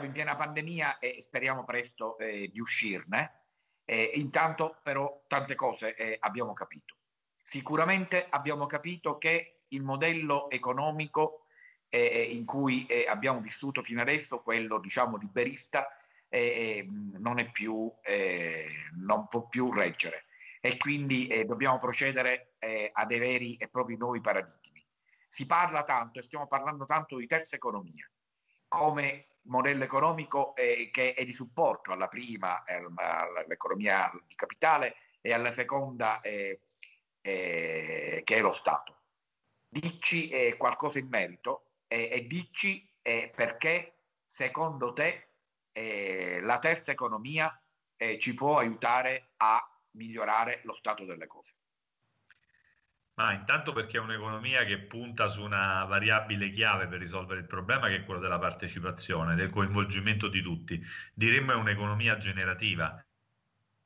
siamo in piena pandemia e speriamo presto eh, di uscirne. Eh, intanto però tante cose eh, abbiamo capito. Sicuramente abbiamo capito che il modello economico eh, in cui eh, abbiamo vissuto fino adesso, quello diciamo liberista, eh, non, è più, non, può più reggere e quindi dobbiamo procedere a dei veri e propri nuovi paradigmi. Si parla tanto e stiamo parlando tanto di terza economia come modello economico eh, che è di supporto alla prima, all'economia di capitale e alla seconda eh, eh, che è lo Stato. Dici qualcosa in merito e dici perché secondo te eh, la terza economia eh, ci può aiutare a migliorare lo stato delle cose. Ma ah, intanto perché è un'economia che punta su una variabile chiave per risolvere il problema, che è quella della partecipazione, del coinvolgimento di tutti. Diremmo è un'economia generativa.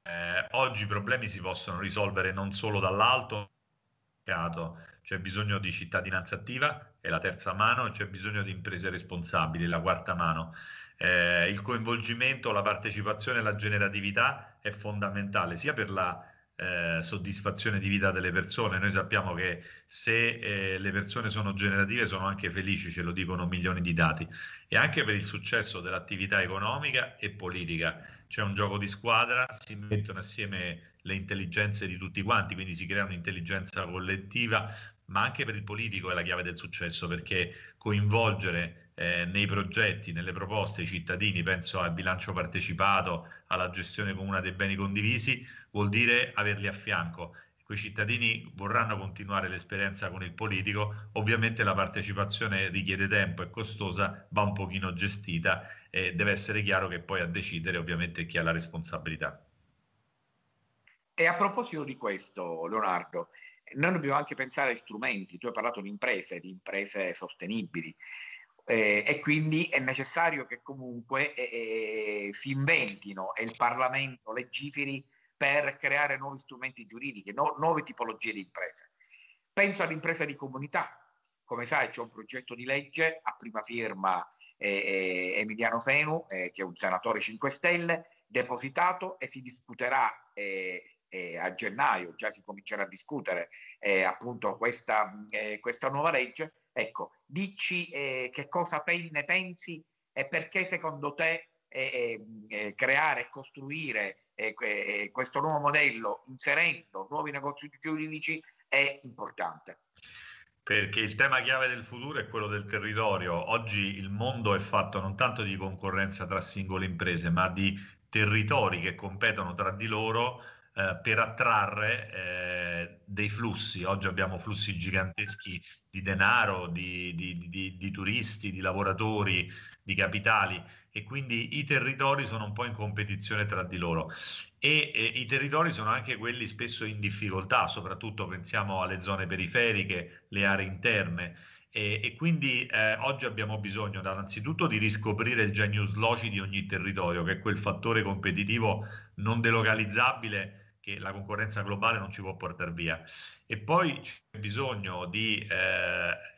Eh, oggi i problemi si possono risolvere non solo dall'alto, c'è bisogno di cittadinanza attiva, è la terza mano, c'è bisogno di imprese responsabili, la quarta mano. Eh, il coinvolgimento, la partecipazione la generatività è fondamentale sia per la eh, soddisfazione di vita delle persone. Noi sappiamo che se eh, le persone sono generative sono anche felici, ce lo dicono milioni di dati, e anche per il successo dell'attività economica e politica. C'è un gioco di squadra, si mettono assieme le intelligenze di tutti quanti, quindi si crea un'intelligenza collettiva, ma anche per il politico è la chiave del successo perché coinvolgere eh, nei progetti, nelle proposte ai cittadini, penso al bilancio partecipato, alla gestione comune dei beni condivisi, vuol dire averli a fianco. Quei cittadini vorranno continuare l'esperienza con il politico, ovviamente la partecipazione richiede tempo, è costosa, va un pochino gestita e deve essere chiaro che poi a decidere ovviamente chi ha la responsabilità. E a proposito di questo, Leonardo, noi dobbiamo anche pensare a strumenti, tu hai parlato di imprese, di imprese sostenibili. Eh, e quindi è necessario che comunque eh, eh, si inventino e il Parlamento legiferi per creare nuovi strumenti giuridici, no, nuove tipologie di imprese. Penso all'impresa di comunità. Come sai c'è un progetto di legge a prima firma eh, eh, Emiliano Fenu, che è un senatore 5 Stelle, depositato e si discuterà a gennaio, già si comincerà a discutere appunto questa, questa nuova legge Ecco, dici eh, che cosa ne pensi e perché secondo te eh, eh, eh creare e costruire eh, questo nuovo modello inserendo nuovi negozi giuridici è importante. Perché il tema chiave del futuro è quello del territorio. Oggi il mondo è fatto non tanto di concorrenza tra singole imprese, ma di territori che competono tra di loro eh, per attrarre eh, dei flussi. Oggi abbiamo flussi giganteschi di denaro, di, di, di, di, turisti, di lavoratori, di capitali e quindi i territori sono un po' in competizione tra di loro e, e i territori sono anche quelli spesso in difficoltà, soprattutto pensiamo alle zone periferiche, le aree interne. E, e, quindi eh, oggi abbiamo bisogno innanzitutto di riscoprire il genius loci di ogni territorio, che è quel fattore competitivo non delocalizzabile che la concorrenza globale non ci può portare via. E poi c'è bisogno di eh,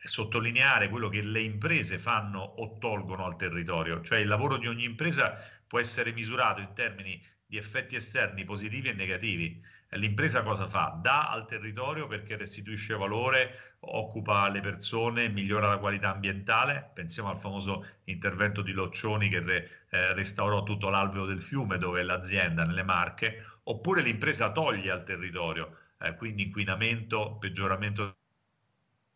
sottolineare quello che le imprese fanno o tolgono al territorio, cioè il lavoro di ogni impresa può essere misurato in termini di effetti esterni positivi e negativi. L'impresa cosa fa? Dà al territorio perché restituisce valore, occupa le persone, migliora la qualità ambientale. Pensiamo al famoso intervento di Loccioni che re, eh, restaurò tutto l'alveo del fiume dove l'azienda nelle Marche oppure l'impresa toglie al territorio, eh, quindi inquinamento, peggioramento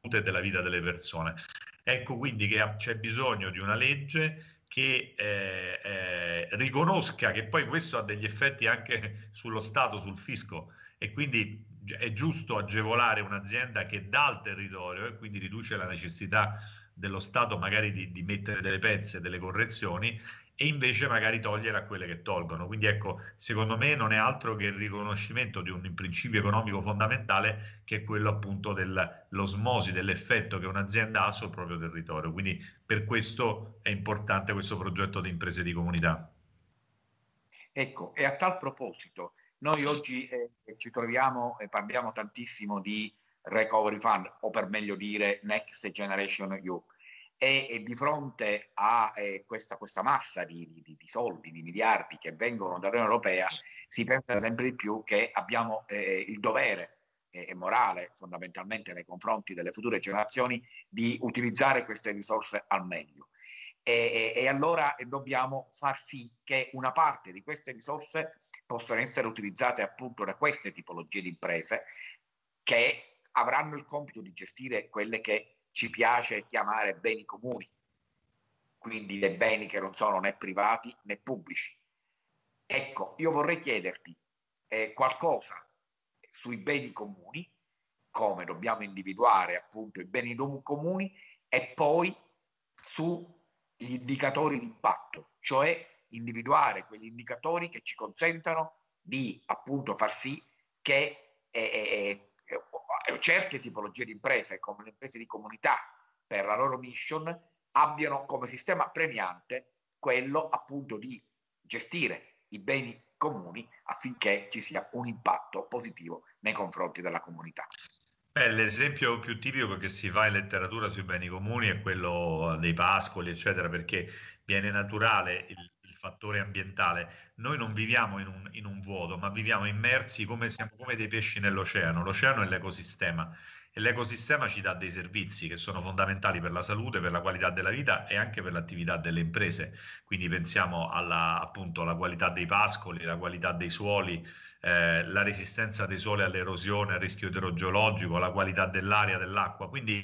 della vita delle persone. Ecco quindi che c'è bisogno di una legge che eh, eh, riconosca che poi questo ha degli effetti anche sullo Stato, sul fisco e quindi è giusto agevolare un'azienda che dà al territorio e quindi riduce la necessità dello Stato magari di, di mettere delle pezze, delle correzioni e invece magari togliere a quelle che tolgono. Quindi ecco, secondo me non è altro che il riconoscimento di un principio economico fondamentale che è quello appunto dell'osmosi, dell'effetto che un'azienda ha sul proprio territorio. Quindi per questo è importante questo progetto di imprese di comunità. Ecco, e a tal proposito, noi oggi eh, ci troviamo e parliamo tantissimo di Recovery Fund, o per meglio dire Next Generation EU e, e di fronte a eh, questa, questa, massa di, di, di, soldi, di miliardi che vengono dall'Unione Europea, si pensa sempre di più che abbiamo eh, il dovere eh, e morale fondamentalmente nei confronti delle future generazioni di utilizzare queste risorse al meglio. E, e, allora eh, dobbiamo far sì che una parte di queste risorse possano essere utilizzate appunto da queste tipologie di imprese che avranno il compito di gestire quelle che ci piace chiamare beni comuni, quindi dei beni che non sono né privati né pubblici. Ecco, io vorrei chiederti eh, qualcosa sui beni comuni, come dobbiamo individuare appunto i beni comuni e poi sugli indicatori di impatto, cioè individuare quegli indicatori che ci consentano di appunto far sì che eh, eh, eh eh, certe tipologie di imprese, come le imprese di comunità, per la loro mission, abbiano come sistema premiante quello appunto di gestire i beni comuni affinché ci sia un impatto positivo nei confronti della comunità. Beh, l'esempio più tipico che si fa in letteratura sui beni comuni è quello dei pascoli, eccetera, perché viene naturale il fattore ambientale. Noi non viviamo in un, in un vuoto, ma viviamo immersi come, siamo come dei pesci nell'oceano. L'oceano è l'ecosistema e l'ecosistema ci dà dei servizi che sono fondamentali per la salute, per la qualità della vita e anche per l'attività delle imprese. Quindi pensiamo alla, appunto, alla qualità dei pascoli, la qualità dei suoli, eh, la resistenza dei suoli all'erosione, al rischio idrogeologico, la qualità dell'aria, dell'acqua. Quindi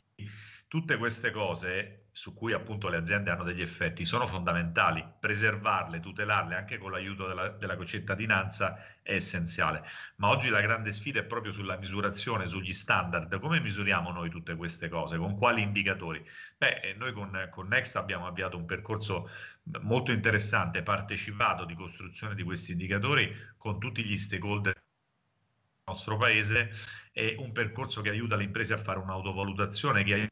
tutte queste cose su cui appunto le aziende hanno degli effetti sono fondamentali. Preservarle, tutelarle anche con l'aiuto della, della cittadinanza è essenziale. Ma oggi la grande sfida è proprio sulla misurazione, sugli standard. Come misuriamo noi tutte queste cose? Con quali indicatori? Beh, eh, noi con, con Next abbiamo avviato un percorso molto interessante, partecipato di costruzione di questi indicatori con tutti gli stakeholder del nostro paese. È un percorso che aiuta le imprese a fare un'autovalutazione che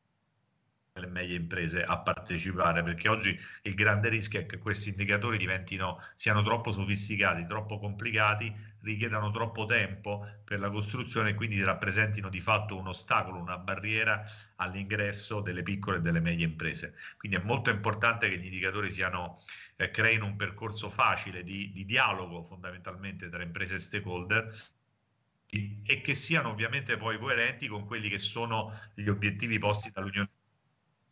le medie imprese a partecipare, perché oggi il grande rischio è che questi indicatori diventino, siano troppo sofisticati, troppo complicati, richiedano troppo tempo per la costruzione e quindi rappresentino di fatto un ostacolo, una barriera all'ingresso delle piccole e delle medie imprese. Quindi è molto importante che gli indicatori siano, eh, creino un percorso facile di, di dialogo fondamentalmente tra imprese e stakeholder e che siano ovviamente poi coerenti con quelli che sono gli obiettivi posti dall'Unione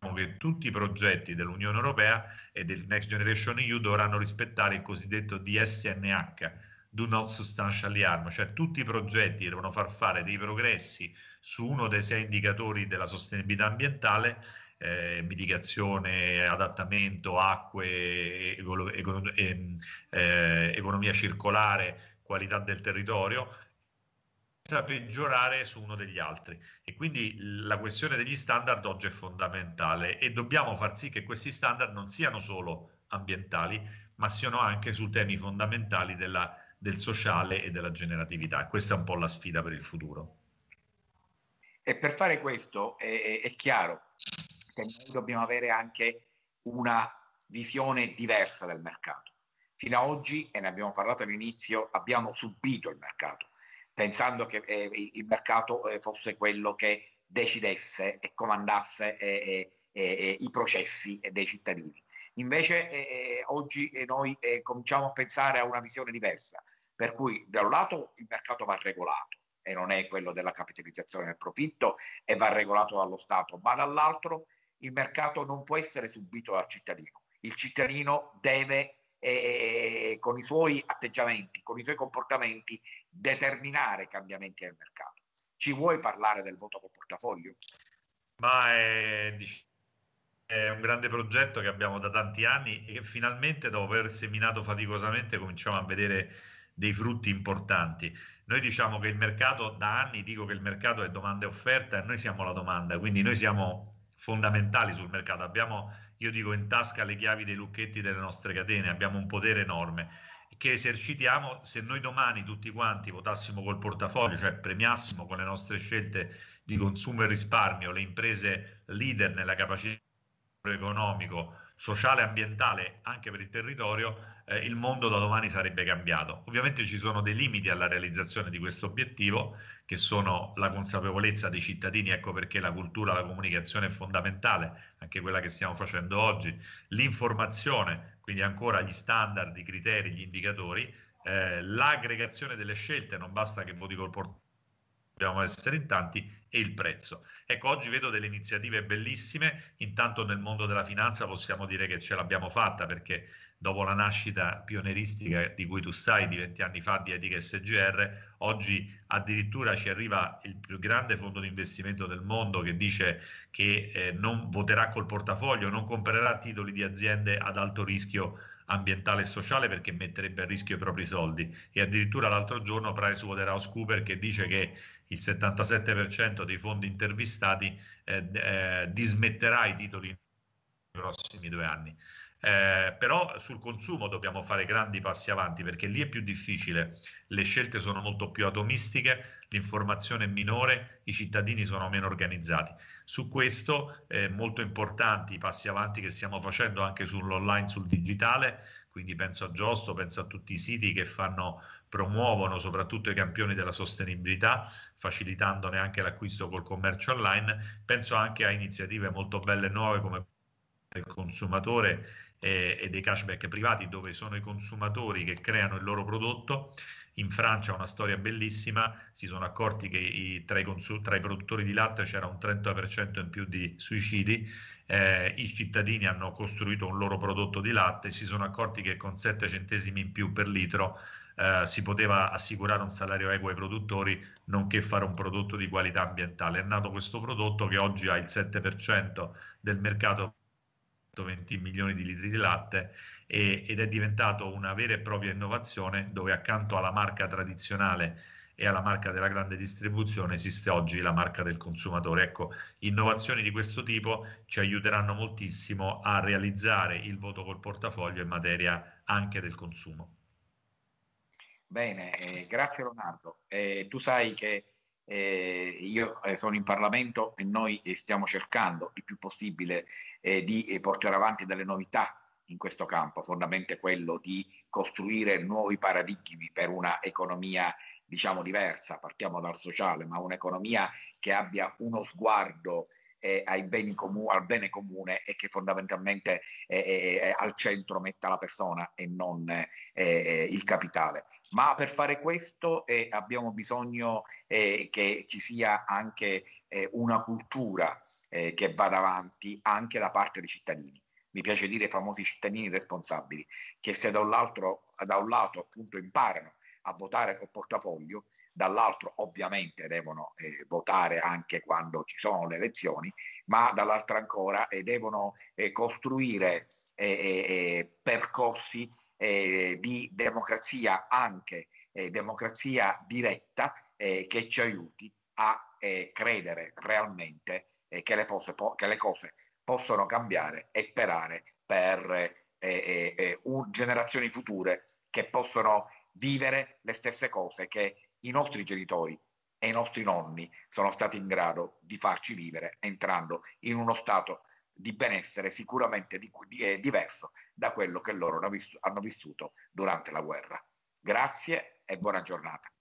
Diciamo che tutti i progetti dell'Unione Europea e del Next Generation EU dovranno rispettare il cosiddetto DSNH, Do Not Substantially Harm, cioè tutti i progetti devono far fare dei progressi su uno dei sei indicatori della sostenibilità ambientale, eh, mitigazione, adattamento, acque, econo- eh, eh, economia circolare, qualità del territorio peggiorare su uno degli altri e quindi la questione degli standard oggi è fondamentale e dobbiamo far sì che questi standard non siano solo ambientali ma siano anche su temi fondamentali della, del sociale e della generatività. Questa è un po' la sfida per il futuro. E per fare questo è, è chiaro che noi dobbiamo avere anche una visione diversa del mercato. Fino ad oggi, e ne abbiamo parlato all'inizio, abbiamo subito il mercato pensando che eh, il mercato eh, fosse quello che decidesse e comandasse eh, eh, eh, eh i processi dei cittadini. Invece oggi noi cominciamo a pensare a una visione diversa, per cui da un lato il mercato va regolato e non è quello della capitalizzazione del profitto e va regolato dallo Stato, ma dall'altro il mercato non può essere subito dal cittadino. Il cittadino deve e con i suoi atteggiamenti, con i suoi comportamenti, determinare cambiamenti nel mercato. Ci vuoi parlare del voto con portafoglio? Ma è, è, un grande progetto che abbiamo da tanti anni e che finalmente, dopo aver seminato faticosamente, cominciamo a vedere dei frutti importanti. Noi diciamo che il mercato, da anni dico che il mercato è domanda e offerta e noi siamo la domanda, quindi noi siamo fondamentali sul mercato. Abbiamo io dico in tasca le chiavi dei lucchetti delle nostre catene, abbiamo un potere enorme che esercitiamo se noi domani tutti quanti votassimo col portafoglio, cioè premiassimo con le nostre scelte di consumo e risparmio le imprese leader nella capacità economico sociale e ambientale anche per il territorio, eh, il mondo da domani sarebbe cambiato. Ovviamente ci sono dei limiti alla realizzazione di questo obiettivo, che sono la consapevolezza dei cittadini, ecco perché la cultura, la comunicazione è fondamentale, anche quella che stiamo facendo oggi, l'informazione, quindi ancora gli standard, i criteri, gli indicatori, eh, l'aggregazione delle scelte, non basta che voti col portale dobbiamo essere in tanti, e il prezzo. Ecco, oggi vedo delle iniziative bellissime, intanto nel mondo della finanza possiamo dire che ce l'abbiamo fatta perché dopo la nascita pioneristica di cui tu sai di 20 anni fa di Etica SGR, oggi addirittura ci arriva il più grande fondo di investimento del mondo che dice che eh, non voterà col portafoglio, non comprerà titoli di aziende ad alto rischio ambientale e sociale perché metterebbe a rischio i propri soldi e addirittura l'altro giorno PricewaterhouseCoopers che dice che il 77% dei fondi intervistati eh, eh, dismetterà i titoli nei prossimi due anni. Eh, però sul consumo dobbiamo fare grandi passi avanti perché lì è più difficile, le scelte sono molto più atomistiche, l'informazione è minore, i cittadini sono meno organizzati. Su questo eh, molto importanti i passi avanti che stiamo facendo anche sull'online, sul digitale, quindi penso a Giotto, penso a tutti i siti che fanno, promuovono soprattutto i campioni della sostenibilità, facilitandone anche l'acquisto col commercio online, penso anche a iniziative molto belle e nuove come il consumatore eh, e dei cashback privati dove sono i consumatori che creano il loro prodotto. In Francia una storia bellissima, si sono accorti che i, tra, i consu- tra, i produttori di latte c'era un 30% in più di suicidi eh, i cittadini hanno costruito un loro prodotto di latte e si sono accorti che con 7 centesimi in più per litro eh, si poteva assicurare un salario equo ai produttori, nonché fare un prodotto di qualità ambientale. È nato questo prodotto che oggi ha il 7% del mercato 120 milioni di litri di latte e, ed è diventato una vera e propria innovazione dove accanto alla marca tradizionale e alla marca della grande distribuzione esiste oggi la marca del consumatore. Ecco, innovazioni di questo tipo ci aiuteranno moltissimo a realizzare il voto col portafoglio in materia anche del consumo. Bene, eh, grazie Leonardo. Eh, tu sai che eh, io eh, sono in Parlamento e noi eh, stiamo cercando il più possibile eh, di portare avanti delle novità in questo campo, fondamentalmente quello di costruire nuovi paradigmi per una economia diciamo diversa, partiamo dal sociale, ma un'economia che abbia uno sguardo eh, Comu- al bene comune e che fondamentalmente eh eh, eh, eh, al centro metta la persona e non eh, il capitale. Ma per fare questo abbiamo bisogno che ci sia anche una cultura che vada avanti anche da parte dei cittadini mi piace dire i famosi cittadini responsabili, che se da un, lato appunto imparano a votare col portafoglio, dall'altro ovviamente devono eh, votare anche quando ci sono le elezioni, ma dall'altra ancora eh, devono eh, costruire eh, eh, eh, percorsi di democrazia, anche democrazia diretta, che ci aiuti a credere realmente che le, pose, po- che, le cose possono cambiare e sperare per un- generazioni future che possono vivere le stesse cose che i nostri genitori e i nostri nonni sono stati in grado di farci vivere entrando in uno stato di benessere sicuramente di, di, eh, diverso da quello che loro hanno vissuto durante la guerra. Grazie e buona giornata.